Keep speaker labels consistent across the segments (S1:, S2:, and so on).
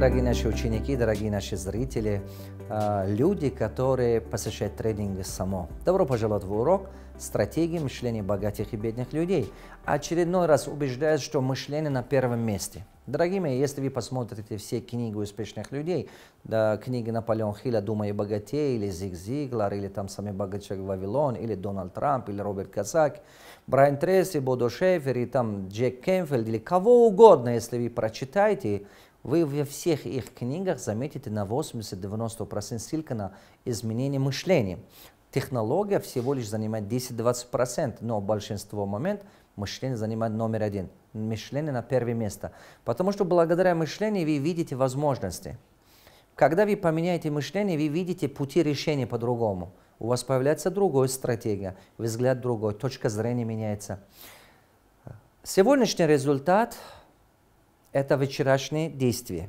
S1: дорогие наши ученики, дорогие наши зрители, а, люди, которые посещают тренинги само. Добро пожаловать в урок «Стратегии мышления богатых и бедных людей». Очередной раз убеждаюсь, что мышление на первом месте. Дорогие мои, если вы посмотрите все книги успешных людей, да, книги Наполеона Хилла «Думай и богатей», или Зиг Зиглар, или там самый богачок Вавилон, или Дональд Трамп, или Роберт Казак, Брайан Тресси, Бодо Шефер, и там Джек Кенфельд или кого угодно, если вы прочитаете, вы во всех их книгах заметите на 80-90% ссылка на изменение мышления. Технология всего лишь занимает 10-20%, но большинство момент мышление занимает номер один. Мышление на первое место. Потому что благодаря мышлению вы видите возможности. Когда вы поменяете мышление, вы видите пути решения по-другому. У вас появляется другая стратегия, взгляд другой, точка зрения меняется. Сегодняшний результат это вчерашние действия.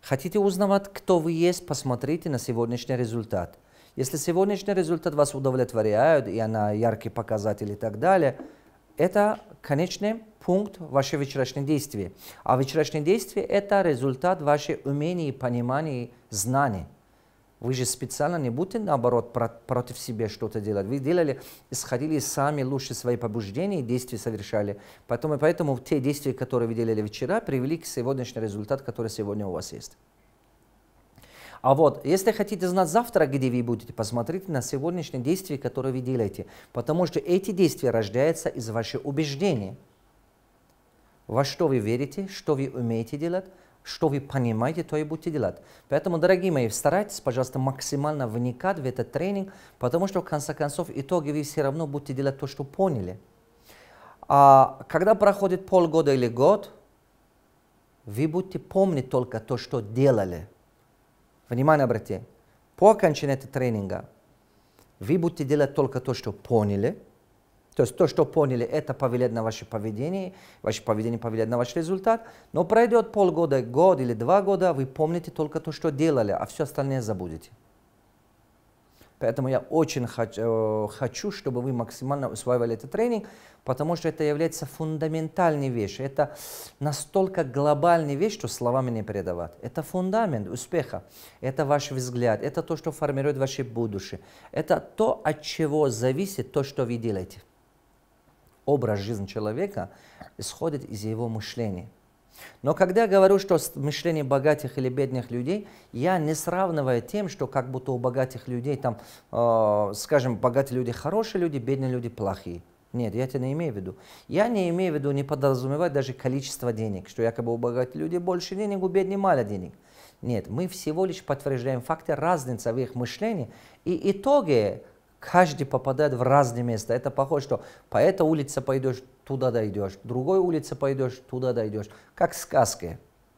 S1: Хотите узнавать, кто вы есть, посмотрите на сегодняшний результат. Если сегодняшний результат вас удовлетворяет, и она яркий показатель и так далее, это конечный пункт ваших вчерашних действий. А вчерашние действия – это результат ваших умений, пониманий, знаний. Вы же специально не будете, наоборот, про против себя что-то делать. Вы делали, исходили сами лучше свои побуждения и действия совершали. Поэтому, поэтому те действия, которые вы делали вчера, привели к сегодняшнему результату, который сегодня у вас есть. А вот, если хотите знать завтра, где вы будете, посмотрите на сегодняшние действия, которые вы делаете. Потому что эти действия рождаются из ваших убеждений. Во что вы верите, что вы умеете делать, что вы понимаете, то и будете делать. Поэтому, дорогие мои, старайтесь, пожалуйста, максимально вникать в этот тренинг, потому что, в конце концов, итоги вы все равно будете делать то, что поняли. А когда проходит полгода или год, вы будете помнить только то, что делали. Внимание братья. По окончании этого тренинга вы будете делать только то, что поняли – то есть то, что поняли, это повлияет на ваше поведение, ваше поведение повлияет на ваш результат, но пройдет полгода, год или два года, вы помните только то, что делали, а все остальное забудете. Поэтому я очень э, хочу, чтобы вы максимально усваивали этот тренинг, потому что это является фундаментальной вещью. Это настолько глобальная вещь, что словами не передавать. Это фундамент успеха, это ваш взгляд, это то, что формирует ваше будущее. Это то, от чего зависит то, что вы делаете образ жизни человека исходит из его мышления. Но когда я говорю, что мышление богатых или бедных людей, я не сравниваю тем, что как будто у богатых людей, там, э, скажем, богатые люди хорошие люди, бедные люди плохие. Нет, я это не имею в виду. Я не имею в виду, не подразумевать даже количество денег, что якобы у богатых людей больше денег, у бедных мало денег. Нет, мы всего лишь подтверждаем факты разницы в их мышлении и итоги каждый попадает в разные места. Это похоже, что по этой улице пойдешь, туда дойдешь, другой улице пойдешь, туда дойдешь. Как в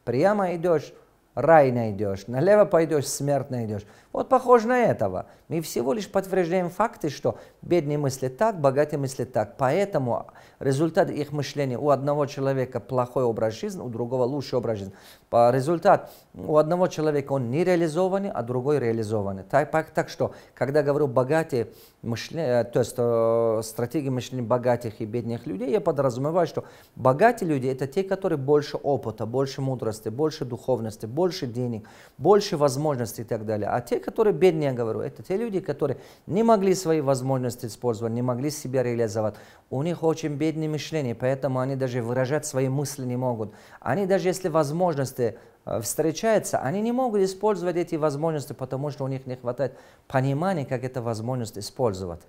S1: Прямо идешь, рай найдешь, налево пойдешь, смерть найдешь. Вот похоже на этого. Мы всего лишь подтверждаем факты, что бедные мыслят так, богатые мыслят так. Поэтому результат их мышления у одного человека плохой образ жизни, у другого лучший образ жизни. По результат у одного человека он не реализованный, а другой реализованный. Так, так, так что, когда говорю богатые мышления, э, то есть э, стратегии мышления богатых и бедных людей, я подразумеваю, что богатые люди это те, которые больше опыта, больше мудрости, больше духовности, больше денег, больше возможностей и так далее. А те, которые бедные, я говорю, это те люди, которые не могли свои возможности использовать, не могли себя реализовать. У них очень бедное мышление, поэтому они даже выражать свои мысли не могут. Они даже если возможности э, встречаются, они не могут использовать эти возможности, потому что у них не хватает понимания, как это возможность использовать.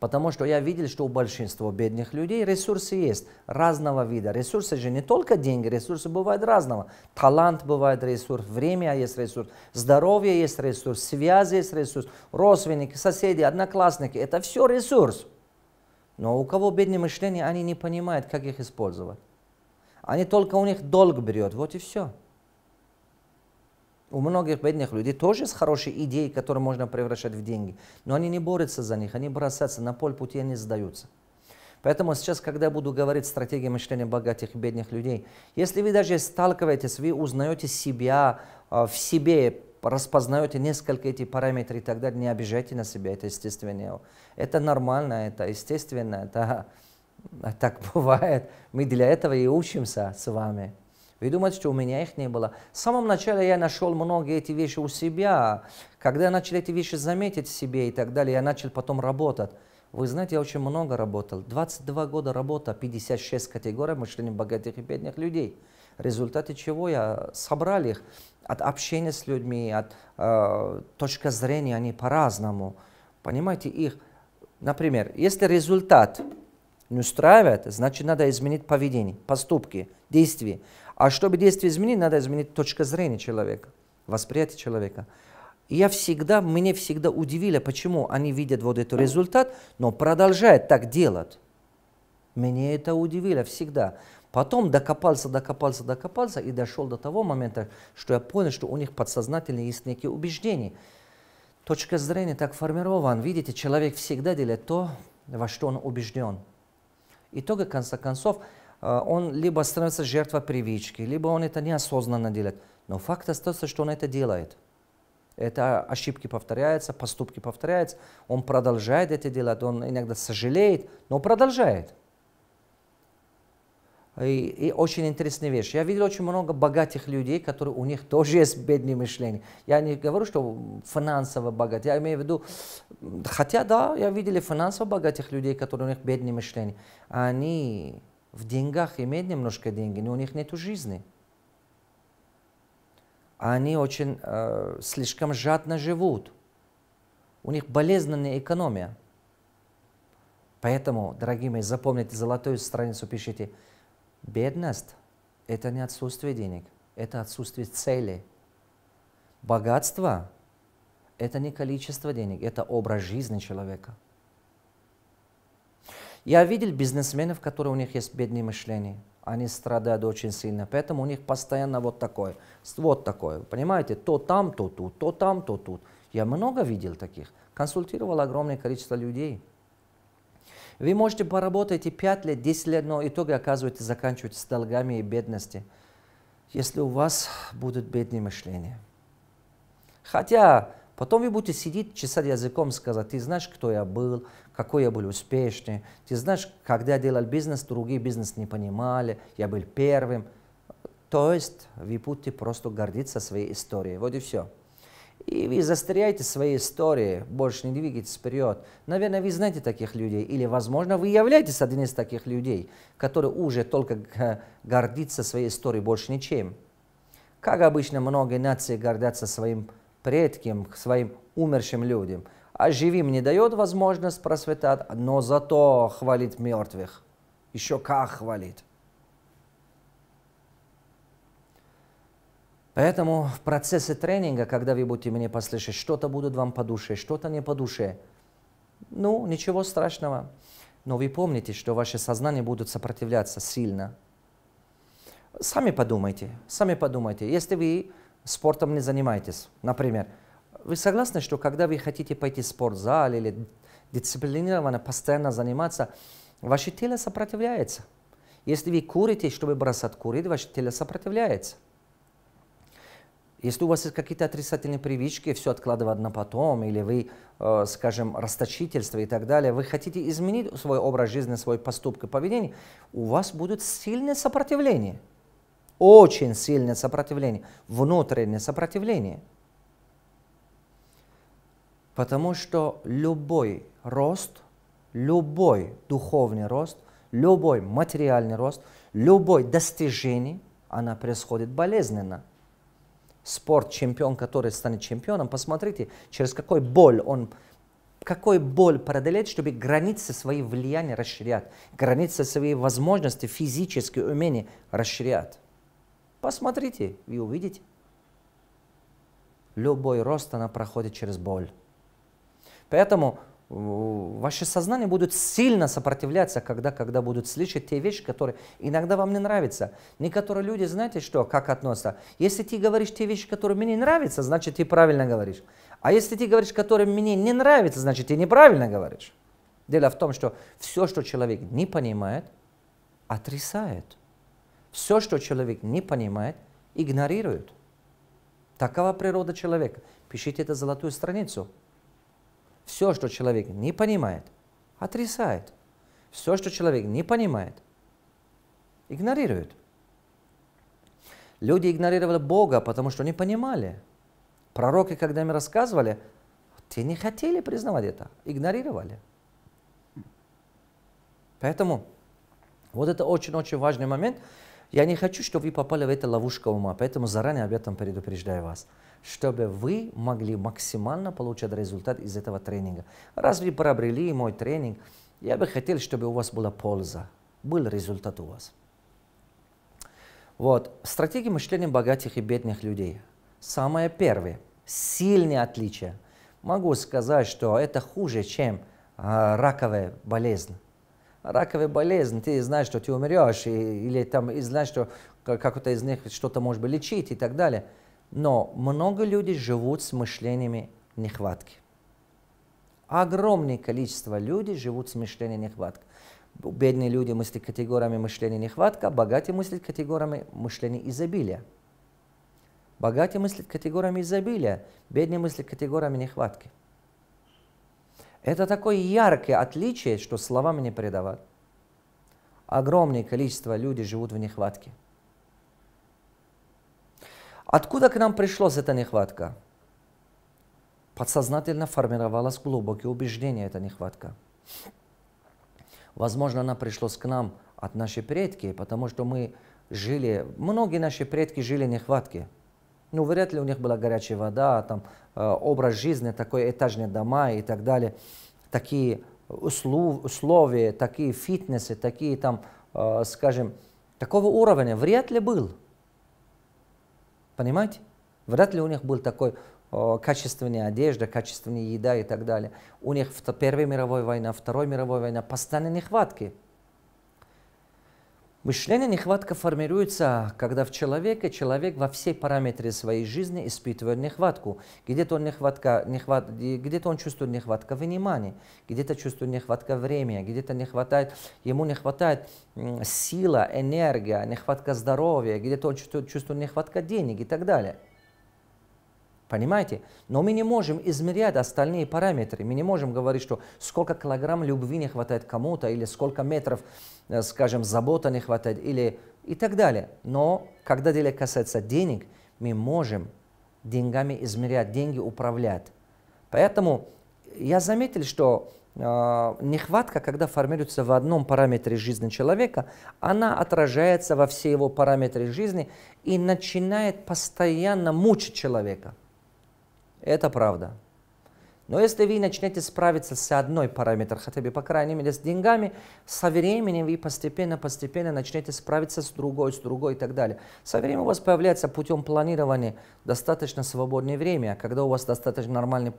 S1: Потому что я видел, что у большинства бедных людей ресурсы есть разного вида. Ресурсы же не только деньги, ресурсы бывают разного. Талант бывает ресурс, время есть ресурс, здоровье есть ресурс, связи есть ресурс, родственники, соседи, одноклассники. Это все ресурс. Но у кого бедное мышление, они не понимают, как их использовать. Они только у них долг берет, вот и все. У многих бедных людей тоже есть хорошие идеи, которые можно превращать в деньги. Но они не борются за них, они бросаются на полпути, они сдаются. Поэтому сейчас, когда я буду говорить стратегии мышления богатых и бедных людей, если вы даже сталкиваетесь, вы узнаете себя а, в себе, распознаете несколько эти параметры и так далее, не обижайте на себя, это естественно. Это нормально, это естественно, это а, так бывает. Мы для этого и учимся с вами. Вы думаете, что у меня их не было? В самом начале я нашел многие эти вещи у себя. Когда я начал эти вещи заметить в себе и так далее, я начал потом работать. Вы знаете, я очень много работал. 22 года работа, 56 категорий мышления богатых и бедных людей. В результате чего я собрал их от общения с людьми, от э, точки зрения, они по-разному. Понимаете, их, например, если результат не устраивает, значит, надо изменить поведение, поступки, действия. А чтобы действие изменить, надо изменить точка зрения человека, восприятие человека. И я всегда, меня всегда удивило, почему они видят вот этот результат, но продолжают так делать. Меня это удивило всегда. Потом докопался, докопался, докопался и дошел до того момента, что я понял, что у них подсознательно есть некие убеждения. Точка зрения так формирована. Видите, человек всегда делает то, во что он убежден. Итога, в конце концов, Э, он либо становится жертвой привычки, либо он это неосознанно делает. Но факт остается, что он это делает. Это ошибки повторяются, поступки повторяются. Он продолжает это делать, он иногда сожалеет, но продолжает. И, и очень интересная вещь. Я видел очень много богатых людей, которые у них тоже есть бедные мышления. Я не говорю, что финансово богат. Я имею в виду, хотя да, я видел финансово богатых людей, которые у них бедные мышления. Они в деньгах имеют немножко деньги, но у них нет жизни. А они очень э, слишком жадно живут. У них болезненная экономия. Поэтому, дорогие мои, запомните золотую страницу, пишите. Бедность – это не отсутствие денег, это отсутствие цели. Богатство – это не количество денег, это образ жизни человека – я видел бизнесменов, которые у них есть бедные мышления. Они страдают очень сильно, поэтому у них постоянно вот такое, вот такое. Понимаете, то там, то тут, то там, то тут. Я много видел таких. Консультировал огромное количество людей. Вы можете поработать 5 лет, 10 лет, но в итоге оказываете, заканчиваете с долгами и бедности, если у вас будут бедные мышления. Хотя потом вы будете сидеть, чесать языком, сказать, ты знаешь, кто я был, какой я был успешный. Ты знаешь, когда я делал бизнес, другие бизнес не понимали, я был первым. То есть вы Випути просто гордиться своей историей. Вот и все. И вы застряете своей истории, больше не двигайтесь вперед. Наверное, вы знаете таких людей, или, возможно, вы являетесь одним из таких людей, которые уже только гордится своей историей больше ничем. Как обычно, многие нации гордятся своим предкам, своим умершим людям. А живым не дает возможность просветать, но зато хвалит мертвых. Еще как хвалит. Поэтому в процессе тренинга, когда вы будете мне послушать, что-то будут вам по душе, что-то не по душе, ну, ничего страшного. Но вы помните, что ваше сознание будет сопротивляться сильно. Сами подумайте, сами подумайте. Если вы спортом не занимаетесь, например, вы согласны, что когда вы хотите пойти в спортзал или дисциплинированно постоянно заниматься, ваше тело сопротивляется. Если вы курите, чтобы бросать курить, ваше тело сопротивляется. Если у вас есть какие-то отрицательные привычки, все откладывать на потом, или вы, э, скажем, расточительство и так далее, вы хотите изменить свой образ жизни, свой поступок, поведение, у вас будет сильное сопротивление. Очень сильное сопротивление, внутреннее сопротивление. Потому что любой рост, любой духовный рост, любой материальный рост, любой достижение, она происходит болезненно. Спорт, чемпион, который станет чемпионом, посмотрите, через какой боль он какой боль преодолеет, чтобы границы свои влияния расширять, границы свои возможности, физические умения расширять. Посмотрите и увидите. Любой рост, она проходит через боль. Поэтому э, ваше сознание будет сильно сопротивляться, когда, когда будут слышать те вещи, которые иногда вам не нравятся. Некоторые люди, знаете что, как относятся? Если ты говоришь те вещи, которые мне не нравятся, значит, ты правильно говоришь. А если ты говоришь, которые мне не нравятся, значит, ты неправильно говоришь. Дело в том, что все, что человек не понимает, отрицает. Все, что человек не понимает, игнорирует. Такова природа человека. Пишите это золотую страницу. Все, что человек не понимает, отрицает. Все, что человек не понимает, игнорирует. Люди игнорировали Бога, потому что не понимали. Пророки, когда им рассказывали, те не хотели признавать это, игнорировали. Поэтому вот это очень-очень важный момент – я не хочу, чтобы вы попали в эту ловушку ума, поэтому заранее об этом предупреждаю вас, чтобы вы могли максимально получать результат из этого тренинга. Раз вы приобрели мой тренинг, я бы хотел, чтобы у вас была польза, был результат у вас. Вот. Стратегия мышления богатых и бедных людей. Самое первое. Сильные отличия. Могу сказать, что это хуже, чем э, раковая болезнь раковая болезнь, ты знаешь, что ты умрешь, и, или там, и знаешь, что как-то из них что-то может быть лечить и так далее. Но много людей живут с мышлениями нехватки. Огромное количество людей живут с мышлением нехватки. Бедные люди мыслят категориями мышления нехватка, а богатые мыслят категориями мышления изобилия. Богатые мыслят категориями изобилия, бедные мыслят категориями нехватки. Это такое яркое отличие, что словами не передавать. Огромное количество людей живут в нехватке. Откуда к нам пришлась эта нехватка? Подсознательно формировалось глубокое убеждение, эта нехватка. Возможно, она пришлась к нам от наших предки, потому что мы жили, многие наши предки жили в нехватке – ну, вряд ли у них была горячая вода, там, э, образ жизни, такой этажные дома и так далее. Такие услов, условия, такие фитнесы, такие там, э, скажем, такого уровня вряд ли был. Понимаете? Вряд ли у них был такой э, качественная одежда, качественная еда и так далее. У них в Первая мировая война, второй мировой войне постоянные нехватки. Мышление нехватка формируется, когда в человеке человек во все параметры своей жизни испытывает нехватку. Где-то он, нехватка, нехват, где он чувствует нехватка внимания, где-то чувствует нехватка времени, где-то не хватает, ему не хватает сила, энергия, нехватка здоровья, где-то он чувствует, чувствует нехватка денег и так далее. Понимаете? Но мы не можем измерять остальные параметры. Мы не можем говорить, что сколько килограмм любви не хватает кому-то, или сколько метров, э, скажем, забота не хватает, или и так далее. Но когда дело касается денег, мы можем деньгами измерять, деньги управлять. Поэтому я заметил, что э, нехватка, когда формируется в одном параметре жизни человека, она отражается во все его параметры жизни и начинает постоянно мучить человека. Это правда. Но если вы начнете справиться с одной параметр, хотя бы, по крайней мере, с деньгами, со временем вы постепенно-постепенно начнете справиться с другой, с другой и так далее. Со временем у вас появляется путем планирования достаточно свободное время, а когда у вас достаточно нормальный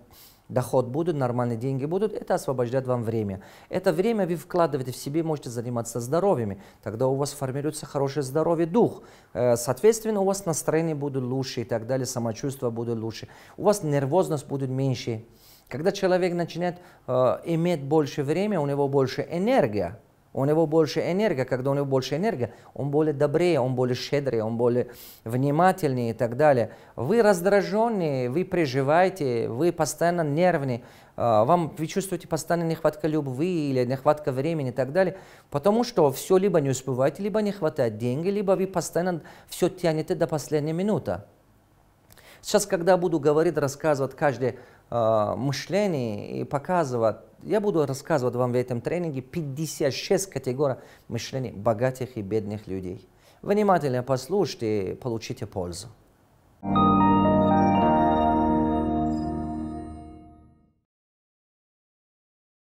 S1: доход будет, нормальные деньги будут, это освобождает вам время. Это время вы вкладываете в себе, можете заниматься здоровьем. Тогда у вас формируется хорошее здоровье дух. Э, соответственно, у вас настроение будет лучше и так далее, самочувствие будет лучше. У вас нервозность будет меньше. Когда человек начинает э, иметь больше времени, у него больше энергия, у него больше энергии, а когда у него больше энергии, он более добрее, он более щедрее, он более внимательнее и так далее. Вы раздраженные, вы переживаете, вы постоянно нервны, а, вам вы чувствуете постоянно нехватка любви или нехватка времени и так далее, потому что все либо не успеваете, либо не хватает денег, либо вы постоянно все тянете до последней минуты. Сейчас, когда буду говорить, рассказывать каждое э, мышление и показывать я буду рассказывать вам в этом тренинге 56 категорий мышления богатых и бедных людей. Внимательно послушайте и получите пользу. Thank you.